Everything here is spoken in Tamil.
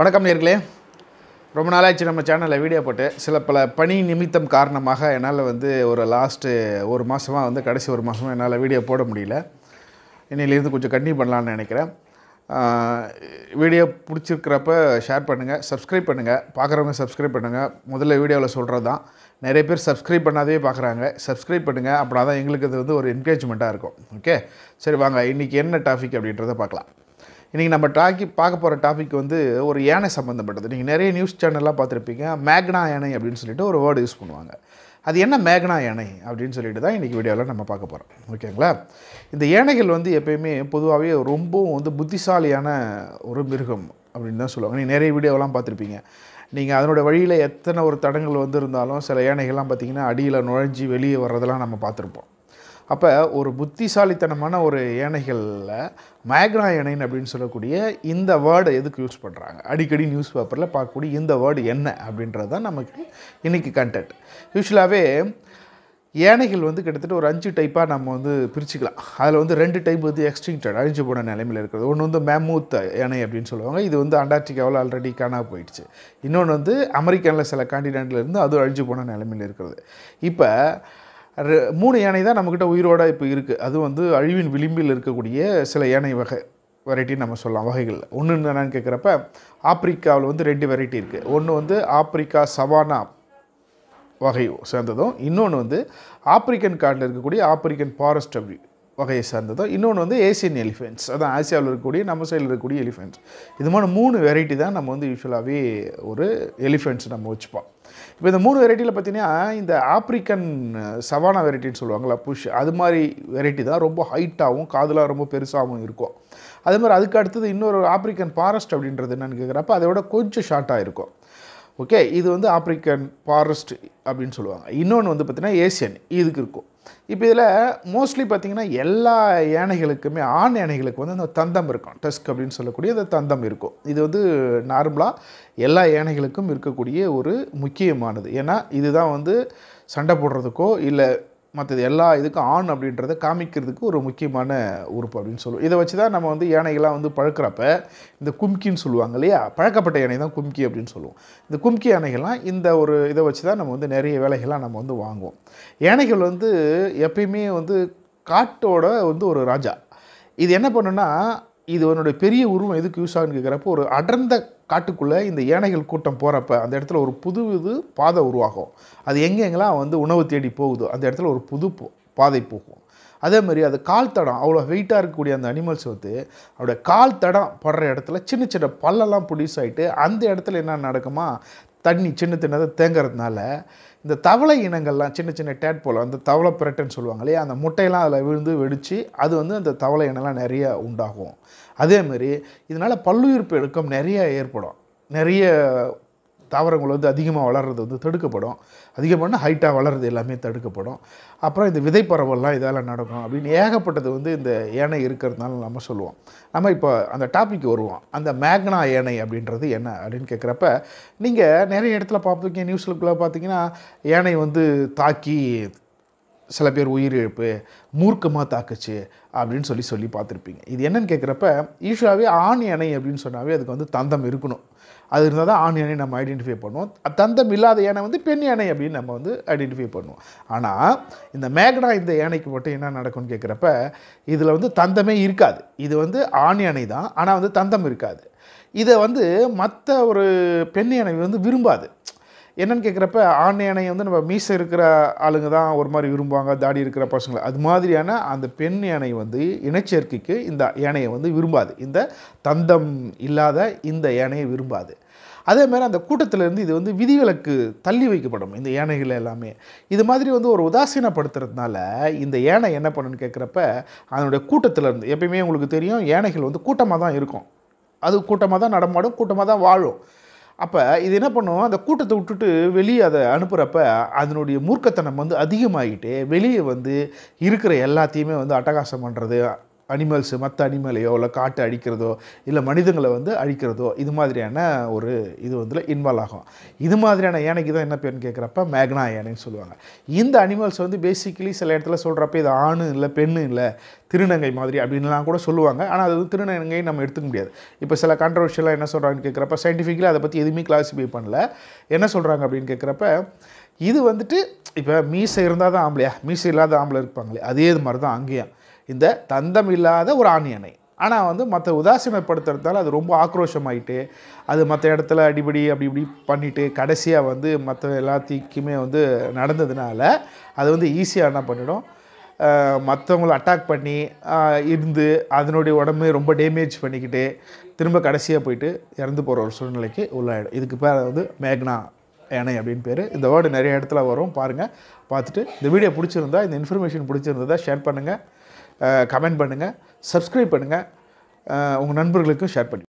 வணக்கம் நேர்களே ரொம்ப நாளாச்சு நம்ம சேனலில் வீடியோ போட்டு சில பல பணி நிமித்தம் காரணமாக என்னால் வந்து ஒரு லாஸ்ட்டு ஒரு மாதமாக வந்து கடைசி ஒரு மாதமாக என்னால் வீடியோ போட முடியல இன்னிலேருந்து கொஞ்சம் கண்டினியூ பண்ணலான்னு நினைக்கிறேன் வீடியோ பிடிச்சிருக்கிறப்ப ஷேர் பண்ணுங்கள் சப்ஸ்கிரைப் பண்ணுங்கள் பார்க்குறவங்க சப்ஸ்கிரைப் பண்ணுங்கள் முதல்ல வீடியோவில் சொல்கிறது தான் நிறைய பேர் சப்ஸ்கிரைப் பண்ணாதே பார்க்குறாங்க சப்ஸ்கிரைப் பண்ணுங்கள் அப்படின்னா தான் எங்களுக்கு இது வந்து ஒரு என்கேஜ்மெண்ட்டாக இருக்கும் ஓகே சரி வாங்க இன்றைக்கி என்ன டாபிக் அப்படின்றத பார்க்கலாம் இன்றைக்கி நம்ம டாக்கி பார்க்க போகிற டாபிக் வந்து ஒரு யானை சம்மந்தப்பட்டது நீங்கள் நிறைய நியூஸ் சேனல்லாம் பார்த்துருப்பீங்க மேக்னா யானை அப்படின்னு சொல்லிட்டு ஒரு வேர்டு யூஸ் பண்ணுவாங்க அது என்ன மேக்னா யானை அப்படின்னு சொல்லிட்டு தான் இன்றைக்கி வீடியோவில் நம்ம பார்க்க போகிறோம் ஓகேங்களா இந்த யானைகள் வந்து எப்போயுமே பொதுவாகவே ரொம்பவும் வந்து புத்திசாலியான ஒரு மிருகம் அப்படின்னு தான் சொல்லுவாங்க நீங்கள் நிறைய வீடியோவெலாம் பார்த்துருப்பீங்க நீங்கள் அதனோட வழியில் எத்தனை ஒரு தடங்கள் வந்திருந்தாலும் சில யானைகள்லாம் பார்த்திங்கன்னா அடியில் நுழைஞ்சி வெளியே வர்றதெல்லாம் நம்ம பார்த்துருப்போம் அப்போ ஒரு புத்திசாலித்தனமான ஒரு யானைகளில் மேக்னா ஏனைன் அப்படின்னு சொல்லக்கூடிய இந்த வேர்டை எதுக்கு யூஸ் பண்ணுறாங்க அடிக்கடி நியூஸ் பேப்பரில் பார்க்கக்கூடிய இந்த வேர்டு என்ன அப்படின்றது தான் நமக்கு இன்றைக்கி கண்டென்ட் யூஸ்வலாகவே ஏனைகள் வந்து கிட்டத்தட்ட ஒரு அஞ்சு டைப்பாக நம்ம வந்து பிரிச்சுக்கலாம் அதில் வந்து ரெண்டு டைப் வந்து எக்ஸ்டிங்டட் அழிஞ்சு போன நிலைமையில் இருக்கிறது ஒன்று வந்து மேமூத்த யானை அப்படின்னு சொல்லுவாங்க இது வந்து அண்டார்டிகாவில் ஆல்ரெடி காணா போயிடுச்சு இன்னொன்று வந்து அமெரிக்காவில் சில காண்டினென்ட்லேருந்து அதுவும் அழிஞ்சு போன நிலைமையில் இருக்கிறது இப்போ மூணு யானை தான் நம்மக்கிட்ட உயிரோடு இப்போ இருக்குது அது வந்து அழிவின் விளிம்பில் இருக்கக்கூடிய சில யானை வகை வெரைட்டின்னு நம்ம சொல்லலாம் வகைகள் ஒன்று என்னென்னு கேட்குறப்ப ஆப்பிரிக்காவில் வந்து ரெண்டு வெரைட்டி இருக்குது ஒன்று வந்து ஆப்பிரிக்கா சவானா வகை சேர்ந்ததும் இன்னொன்று வந்து ஆப்பிரிக்கன் காட்டில் இருக்கக்கூடிய ஆப்பிரிக்கன் ஃபாரஸ்ட் அப்படி வகையை சார்ந்ததோ இன்னொன்று வந்து ஏசியன் எலிஃபென்ட்ஸ் அதான் ஆசியாவில் இருக்கக்கூடிய நம்ம சைடில் இருக்கக்கூடிய எலிஃபென்ட்ஸ் இது மாதிரி மூணு வெரைட்டி தான் நம்ம வந்து யூஸ்வலாகவே ஒரு எலிஃபென்ட்ஸ் நம்ம வச்சுப்போம் இப்போ இந்த மூணு வெரைட்டியில் பார்த்தீங்கன்னா இந்த ஆப்ரிக்கன் சவானா வெரைட்டின்னு சொல்லுவாங்களா புஷ் அது மாதிரி வெரைட்டி தான் ரொம்ப ஹைட்டாகவும் காதலாக ரொம்ப பெருசாகவும் இருக்கும் அது மாதிரி அதுக்கு அடுத்தது இன்னொரு ஆப்ரிக்கன் ஃபாரஸ்ட் அப்படின்றது என்னென்னு கேட்குறப்ப விட கொஞ்சம் ஷார்ட்டாக இருக்கும் ஓகே இது வந்து ஆப்ரிக்கன் ஃபாரஸ்ட் அப்படின்னு சொல்லுவாங்க இன்னொன்று வந்து பார்த்திங்கன்னா ஏசியன் இதுக்கு இருக்கும் இப்போ இதில் மோஸ்ட்லி பார்த்திங்கன்னா எல்லா யானைகளுக்குமே ஆண் யானைகளுக்கு வந்து அந்த தந்தம் இருக்கும் டஸ்க் அப்படின்னு சொல்லக்கூடிய அந்த தந்தம் இருக்கும் இது வந்து நார்மலாக எல்லா யானைகளுக்கும் இருக்கக்கூடிய ஒரு முக்கியமானது ஏன்னா இதுதான் வந்து சண்டை போடுறதுக்கோ இல்லை மற்றது எல்லா இதுக்கும் ஆண் அப்படின்றத காமிக்கிறதுக்கு ஒரு முக்கியமான உறுப்பு அப்படின்னு சொல்லுவோம் இதை வச்சு தான் நம்ம வந்து யானைகள்லாம் வந்து பழக்கிறப்ப இந்த கும்கின்னு சொல்லுவாங்க இல்லையா பழக்கப்பட்ட யானை தான் கும்கி அப்படின்னு சொல்லுவோம் இந்த கும்கி யானைகள்லாம் இந்த ஒரு இதை வச்சு தான் நம்ம வந்து நிறைய வேலைகள்லாம் நம்ம வந்து வாங்குவோம் யானைகள் வந்து எப்பயுமே வந்து காட்டோட வந்து ஒரு ராஜா இது என்ன பண்ணுன்னா இது உன்னுடைய பெரிய உருவம் எதுக்கு யூஸ் ஆகுன்னு கேட்குறப்போ ஒரு அடர்ந்த காட்டுக்குள்ளே இந்த யானைகள் கூட்டம் போகிறப்ப அந்த இடத்துல ஒரு புது இது பாதை உருவாகும் அது எங்கெங்கெல்லாம் வந்து உணவு தேடி போகுதோ அந்த இடத்துல ஒரு புது பாதை போகும் அதே மாதிரி அது கால் தடம் அவ்வளோ வெயிட்டாக இருக்கக்கூடிய அந்த அனிமல்ஸ் வந்து அவருடைய கால் தடம் படுற இடத்துல சின்ன சின்ன பல்லெல்லாம் ப்ரொடியூஸ் ஆகிட்டு அந்த இடத்துல என்ன நடக்குமா தண்ணி சின்ன சின்னதாக தேங்கிறதுனால இந்த தவளை இனங்கள்லாம் சின்ன சின்ன டேட் போல் அந்த தவளை பிரட்டன்னு சொல்லுவாங்க இல்லையா அந்த முட்டையெல்லாம் அதில் விழுந்து வெடித்து அது வந்து அந்த தவளை இனம்லாம் நிறைய உண்டாகும் அதேமாரி இதனால் பல்லுயிர் பெருக்கம் நிறைய ஏற்படும் நிறைய தாவரங்கள் வந்து அதிகமாக வளர்கிறது வந்து தடுக்கப்படும் அதிகமான ஹைட்டாக வளர்கிறது எல்லாமே தடுக்கப்படும் அப்புறம் இந்த விதைப்பறவெல்லாம் இதால் நடக்கும் அப்படின்னு ஏகப்பட்டது வந்து இந்த ஏனை இருக்கிறதுனால நம்ம சொல்லுவோம் நம்ம இப்போ அந்த டாபிக் வருவோம் அந்த மேக்னா ஏனை அப்படின்றது என்ன அப்படின்னு கேட்குறப்ப நீங்கள் நிறைய இடத்துல பார்த்துருக்கீங்க நியூஸ்களுக்குள்ளே பார்த்தீங்கன்னா யானை வந்து தாக்கி சில பேர் உயிரிழப்பு மூர்க்கமாக தாக்குச்சு அப்படின்னு சொல்லி சொல்லி பார்த்துருப்பீங்க இது என்னன்னு கேட்குறப்ப ஈஷாவே ஆண் யானை அப்படின்னு சொன்னாவே அதுக்கு வந்து தந்தம் இருக்கணும் அது இருந்தால் தான் ஆண் யானை நம்ம ஐடென்டிஃபை பண்ணுவோம் தந்தம் இல்லாத யானை வந்து பெண் யானை அப்படின்னு நம்ம வந்து ஐடென்டிஃபை பண்ணுவோம் ஆனால் இந்த மேகனா இந்த யானைக்கு மட்டும் என்ன நடக்கும்னு கேட்குறப்ப இதில் வந்து தந்தமே இருக்காது இது வந்து ஆண் யானை தான் ஆனால் வந்து தந்தம் இருக்காது இதை வந்து மற்ற ஒரு பெண் யானை வந்து விரும்பாது என்னன்னு கேட்குறப்ப ஆண் யானையை வந்து நம்ம மீசை இருக்கிற ஆளுங்க தான் ஒரு மாதிரி விரும்புவாங்க தாடி இருக்கிற பசங்களை அது மாதிரியான அந்த பெண் யானை வந்து இனச்சேர்க்கைக்கு இந்த யானையை வந்து விரும்பாது இந்த தந்தம் இல்லாத இந்த யானையை விரும்பாது அதே மாதிரி அந்த கூட்டத்திலேருந்து இது வந்து விதிவிலக்கு தள்ளி வைக்கப்படும் இந்த யானைகள் எல்லாமே இது மாதிரி வந்து ஒரு உதாசீனப்படுத்துறதுனால இந்த யானை என்ன பண்ணுன்னு கேட்குறப்ப அதனுடைய கூட்டத்திலேருந்து எப்பயுமே உங்களுக்கு தெரியும் யானைகள் வந்து கூட்டமாக தான் இருக்கும் அது கூட்டமாக தான் நடமாடும் கூட்டமாக தான் வாழும் அப்போ இது என்ன பண்ணும் அந்த கூட்டத்தை விட்டுட்டு வெளியே அதை அனுப்புகிறப்ப அதனுடைய மூர்க்கத்தனம் வந்து அதிகமாகிட்டு வெளியே வந்து இருக்கிற எல்லாத்தையுமே வந்து அட்டகாசம் பண்ணுறது அனிமல்ஸு மற்ற அனிமலையோ இல்லை காட்டை அழிக்கிறதோ இல்லை மனிதங்களை வந்து அழிக்கிறதோ இது மாதிரியான ஒரு இது வந்து இன்வால்வ் ஆகும் இது மாதிரியான யானைக்கு தான் என்ன பேர்னு கேட்குறப்ப மேக்னா யானைன்னு சொல்லுவாங்க இந்த அனிமல்ஸ் வந்து பேசிக்கலி சில இடத்துல சொல்கிறப்ப இது ஆணு இல்லை பெண்ணு இல்லை திருநங்கை மாதிரி அப்படின்லாம் கூட சொல்லுவாங்க ஆனால் அது வந்து திருநங்கை நம்ம எடுத்துக்க முடியாது இப்போ சில கண்ட்ரவர்ஷியலாக என்ன சொல்கிறாங்கன்னு கேட்குறப்ப சயின்டிஃபிக்கலாக அதை பற்றி எதுவுமே கிளாஸிஃபை பண்ணல என்ன சொல்கிறாங்க அப்படின்னு கேட்குறப்ப இது வந்துட்டு இப்போ மீசை இருந்தால் தான் ஆம்பளையா மீசை இல்லாத ஆம்பளை இருப்பாங்களே அதே இது மாதிரி தான் அங்கேயும் இந்த தந்தம் இல்லாத ஒரு ஆண் யானை ஆனால் வந்து மற்ற உதாசீனப்படுத்துறதால அது ரொம்ப ஆக்ரோஷமாயிட்டு அது மற்ற இடத்துல அடிபடி அப்படி இப்படி பண்ணிவிட்டு கடைசியாக வந்து மற்ற எல்லாத்துக்குமே வந்து நடந்ததுனால அது வந்து ஈஸியாக என்ன பண்ணிடும் மற்றவங்களை அட்டாக் பண்ணி இருந்து அதனுடைய உடம்பு ரொம்ப டேமேஜ் பண்ணிக்கிட்டு திரும்ப கடைசியாக போயிட்டு இறந்து போகிற ஒரு சூழ்நிலைக்கு உள்ளாயிடும் இதுக்கு பேர் வந்து மேக்னா யானை அப்படின்னு பேர் இந்த வேர்டு நிறைய இடத்துல வரும் பாருங்கள் பார்த்துட்டு இந்த வீடியோ பிடிச்சிருந்தா இந்த இன்ஃபர்மேஷன் பிடிச்சிருந்ததா ஷேர் பண்ணுங்கள் கமெண்ட் பண்ணுங்கள் சப்ஸ்கிரைப் பண்ணுங்கள் உங்கள் நண்பர்களுக்கும் ஷேர் பண்ணி